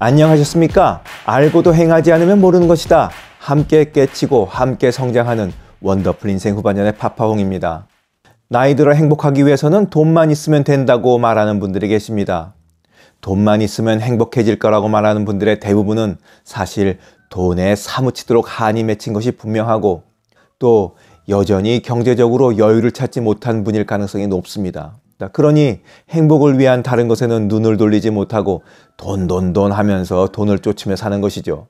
안녕하셨습니까? 알고도 행하지 않으면 모르는 것이다. 함께 깨치고 함께 성장하는 원더풀 인생 후반년의 파파홍입니다. 나이 들어 행복하기 위해서는 돈만 있으면 된다고 말하는 분들이 계십니다. 돈만 있으면 행복해질 거라고 말하는 분들의 대부분은 사실 돈에 사무치도록 한이 맺힌 것이 분명하고 또 여전히 경제적으로 여유를 찾지 못한 분일 가능성이 높습니다. 있다. 그러니 행복을 위한 다른 것에는 눈을 돌리지 못하고 돈, 돈, 돈 하면서 돈을 쫓으며 사는 것이죠.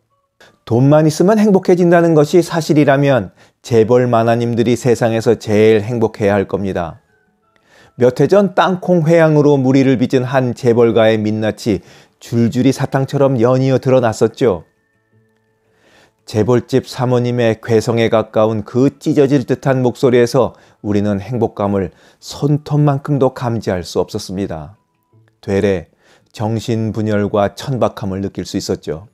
돈만 있으면 행복해진다는 것이 사실이라면 재벌 만화님들이 세상에서 제일 행복해야 할 겁니다. 몇 해 전 땅콩 회양으로 무리를 빚은 한 재벌가의 민낯이 줄줄이 사탕처럼 연이어 드러났었죠. 재벌집 사모님의 괴성에 가까운 그 찢어질 듯한 목소리에서 우리는 행복감을 손톱만큼도 감지할 수 없었습니다. 되레 정신분열과 천박함을 느낄 수 있었죠.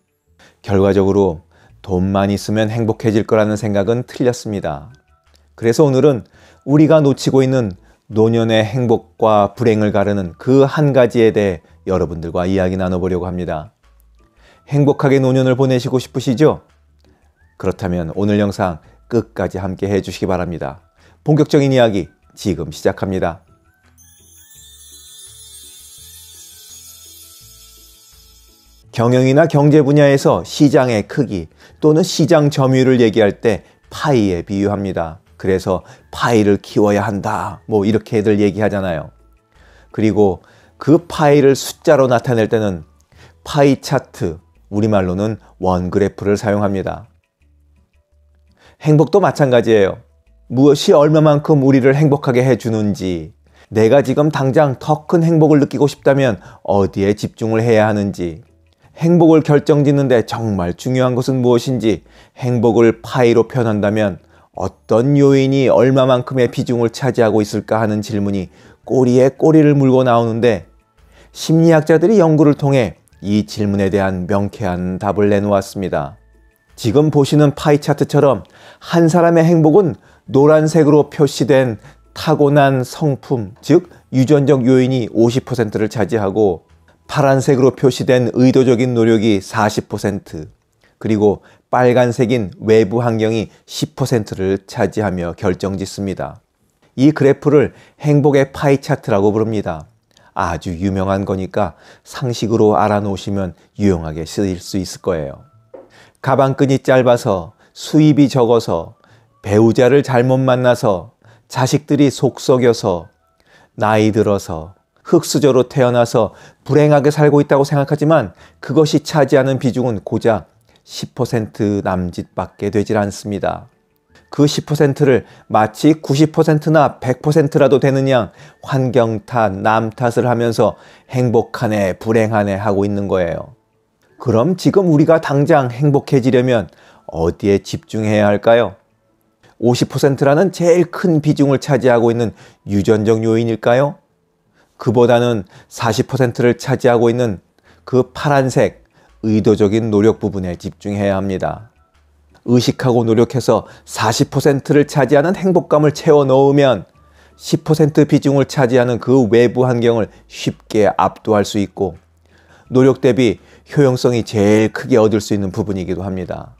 결과적으로 돈만 있으면 행복해질 거라는 생각은 틀렸습니다. 그래서 오늘은 우리가 놓치고 있는 노년의 행복과 불행을 가르는 그 한 가지에 대해 여러분들과 이야기 나눠보려고 합니다. 행복하게 노년을 보내시고 싶으시죠? 그렇다면 오늘 영상 끝까지 함께 해주시기 바랍니다. 본격적인 이야기 지금 시작합니다. 경영이나 경제 분야에서 시장의 크기 또는 시장 점유율을 얘기할 때 파이에 비유합니다. 그래서 파이를 키워야 한다. 뭐 이렇게들 얘기하잖아요. 그리고 그 파이를 숫자로 나타낼 때는 파이 차트, 우리말로는 원 그래프를 사용합니다. 행복도 마찬가지예요. 무엇이 얼마만큼 우리를 행복하게 해주는지, 내가 지금 당장 더 큰 행복을 느끼고 싶다면 어디에 집중을 해야 하는지, 행복을 결정짓는데 정말 중요한 것은 무엇인지, 행복을 파이로 표현한다면 어떤 요인이 얼마만큼의 비중을 차지하고 있을까 하는 질문이 꼬리에 꼬리를 물고 나오는데 심리학자들이 연구를 통해 이 질문에 대한 명쾌한 답을 내놓았습니다. 지금 보시는 파이 차트처럼 한 사람의 행복은 노란색으로 표시된 타고난 성품, 즉 유전적 요인이 50%를 차지하고 파란색으로 표시된 의도적인 노력이 40%, 그리고 빨간색인 외부 환경이 10%를 차지하며 결정짓습니다. 이 그래프를 행복의 파이 차트라고 부릅니다. 아주 유명한 거니까 상식으로 알아놓으시면 유용하게 쓰일 수 있을 거예요. 가방끈이 짧아서 수입이 적어서 배우자를 잘못 만나서 자식들이 속썩여서 나이 들어서 흙수저로 태어나서 불행하게 살고 있다고 생각하지만 그것이 차지하는 비중은 고작 10% 남짓밖에 되질 않습니다. 그 10%를 마치 90%나 100%라도 되는 양 환경 탓, 남 탓을 하면서 행복하네, 불행하네 하고 있는 거예요. 그럼 지금 우리가 당장 행복해지려면 어디에 집중해야 할까요? 50%라는 제일 큰 비중을 차지하고 있는 유전적 요인일까요? 그보다는 40%를 차지하고 있는 그 파란색 의도적인 노력 부분에 집중해야 합니다. 의식하고 노력해서 40%를 차지하는 행복감을 채워 넣으면 10% 비중을 차지하는 그 외부 환경을 쉽게 압도할 수 있고 노력 대비 효용성이 제일 크게 얻을 수 있는 부분이기도 합니다.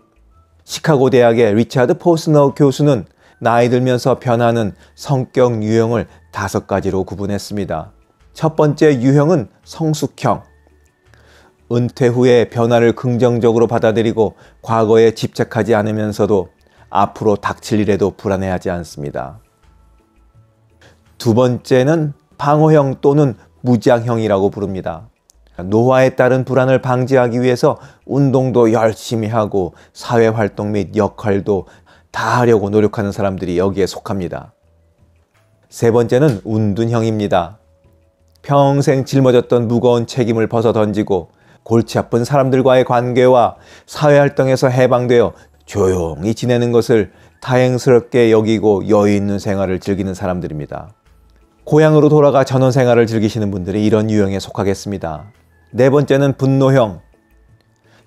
시카고 대학의 리차드 포스너 교수는 나이 들면서 변하는 성격 유형을 다섯 가지로 구분했습니다. 첫 번째 유형은 성숙형. 은퇴 후에 변화를 긍정적으로 받아들이고 과거에 집착하지 않으면서도 앞으로 닥칠 일에도 불안해하지 않습니다. 두 번째는 방어형 또는 무장형이라고 부릅니다. 그러니까 노화에 따른 불안을 방지하기 위해서 운동도 열심히 하고 사회 활동 및 역할도 다 하려고 노력하는 사람들이 여기에 속합니다. 세 번째는 운둔형입니다. 평생 짊어졌던 무거운 책임을 벗어 던지고 골치 아픈 사람들과의 관계와 사회 활동에서 해방되어 조용히 지내는 것을 다행스럽게 여기고 여유 있는 생활을 즐기는 사람들입니다. 고향으로 돌아가 전원 생활을 즐기시는 분들이 이런 유형에 속하겠습니다. 네 번째는 분노형.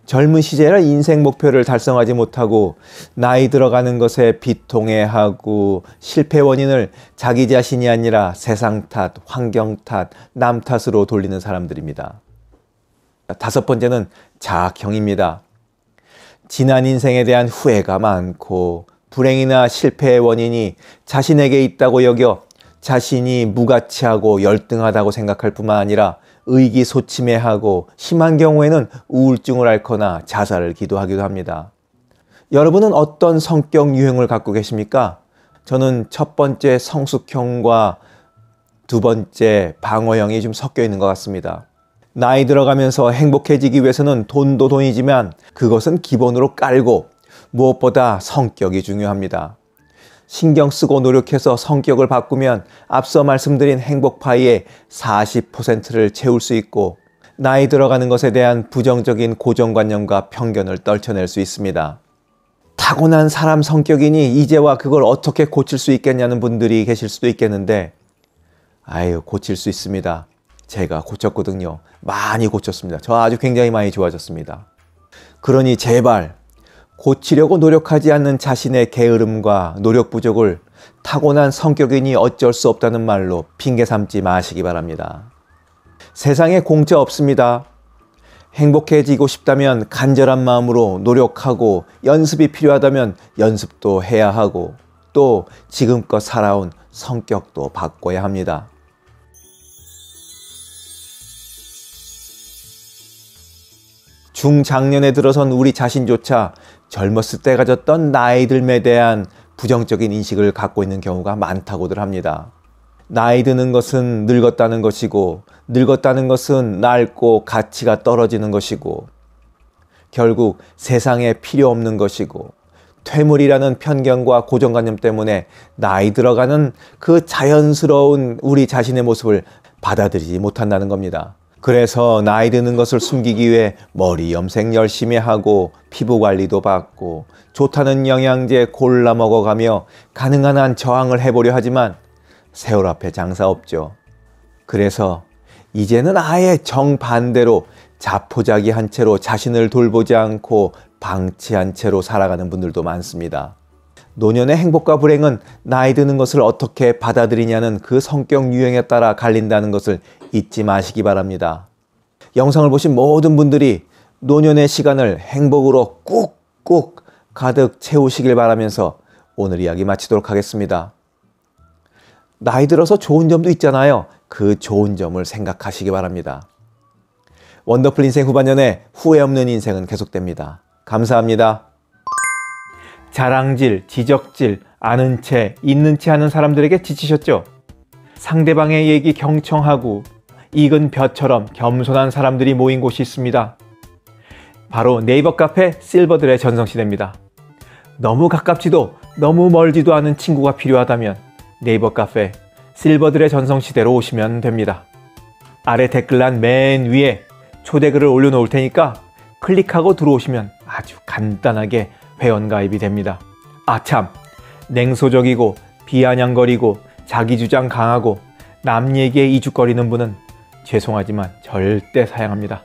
젊은 시절에 인생 목표를 달성하지 못하고 나이 들어가는 것에 비통해하고 실패 원인을 자기 자신이 아니라 세상 탓, 환경 탓, 남 탓으로 돌리는 사람들입니다. 다섯 번째는 자학형입니다. 지난 인생에 대한 후회가 많고 불행이나 실패의 원인이 자신에게 있다고 여겨 자신이 무가치하고 열등하다고 생각할 뿐만 아니라 의기소침해하고 심한 경우에는 우울증을 앓거나 자살을 기도하기도 합니다. 여러분은 어떤 성격 유형을 갖고 계십니까? 저는 첫 번째 성숙형과 두 번째 방어형이 좀 섞여 있는 것 같습니다. 나이 들어가면서 행복해지기 위해서는 돈도 돈이지만 그것은 기본으로 깔고 무엇보다 성격이 중요합니다. 신경 쓰고 노력해서 성격을 바꾸면 앞서 말씀드린 행복파이의 40%를 채울 수 있고 나이 들어가는 것에 대한 부정적인 고정관념과 편견을 떨쳐낼 수 있습니다. 타고난 사람 성격이니 이제와 그걸 어떻게 고칠 수 있겠냐는 분들이 계실 수도 있겠는데, 아유, 고칠 수 있습니다. 제가 고쳤거든요. 많이 고쳤습니다. 저 아주 굉장히 많이 좋아졌습니다. 그러니 제발 고치려고 노력하지 않는 자신의 게으름과 노력 부족을 타고난 성격이니 어쩔 수 없다는 말로 핑계 삼지 마시기 바랍니다. 세상에 공짜 없습니다. 행복해지고 싶다면 간절한 마음으로 노력하고 연습이 필요하다면 연습도 해야 하고 또 지금껏 살아온 성격도 바꿔야 합니다. 중장년에 들어선 우리 자신조차 젊었을 때 가졌던 나이듦에 대한 부정적인 인식을 갖고 있는 경우가 많다고들 합니다. 나이 드는 것은 늙었다는 것이고, 늙었다는 것은 낡고 가치가 떨어지는 것이고, 결국 세상에 필요 없는 것이고, 퇴물이라는 편견과 고정관념 때문에 나이 들어가는 그 자연스러운 우리 자신의 모습을 받아들이지 못한다는 겁니다. 그래서 나이 드는 것을 숨기기 위해 머리 염색 열심히 하고 피부 관리도 받고 좋다는 영양제 골라 먹어가며 가능한 한 저항을 해보려 하지만 세월 앞에 장사 없죠. 그래서 이제는 아예 정반대로 자포자기한 채로 자신을 돌보지 않고 방치한 채로 살아가는 분들도 많습니다. 노년의 행복과 불행은 나이 드는 것을 어떻게 받아들이냐는 그 성격 유형에 따라 갈린다는 것을 잊지 마시기 바랍니다. 영상을 보신 모든 분들이 노년의 시간을 행복으로 꾹꾹 가득 채우시길 바라면서 오늘 이야기 마치도록 하겠습니다. 나이 들어서 좋은 점도 있잖아요. 그 좋은 점을 생각하시기 바랍니다. 원더풀 인생 후반년에 후회 없는 인생은 계속됩니다. 감사합니다. 자랑질, 지적질, 아는 채, 있는 채 하는 사람들에게 지치셨죠? 상대방의 얘기 경청하고 익은 벼처럼 겸손한 사람들이 모인 곳이 있습니다. 바로 네이버 카페 실버들의 전성시대입니다. 너무 가깝지도 너무 멀지도 않은 친구가 필요하다면 네이버 카페 실버들의 전성시대로 오시면 됩니다. 아래 댓글란 맨 위에 초대글을 올려놓을 테니까 클릭하고 들어오시면 아주 간단하게 회원가입이 됩니다. 아참! 냉소적이고 비아냥거리고 자기주장 강하고 남 얘기에 이죽거리는 분은 죄송하지만 절대 사양합니다.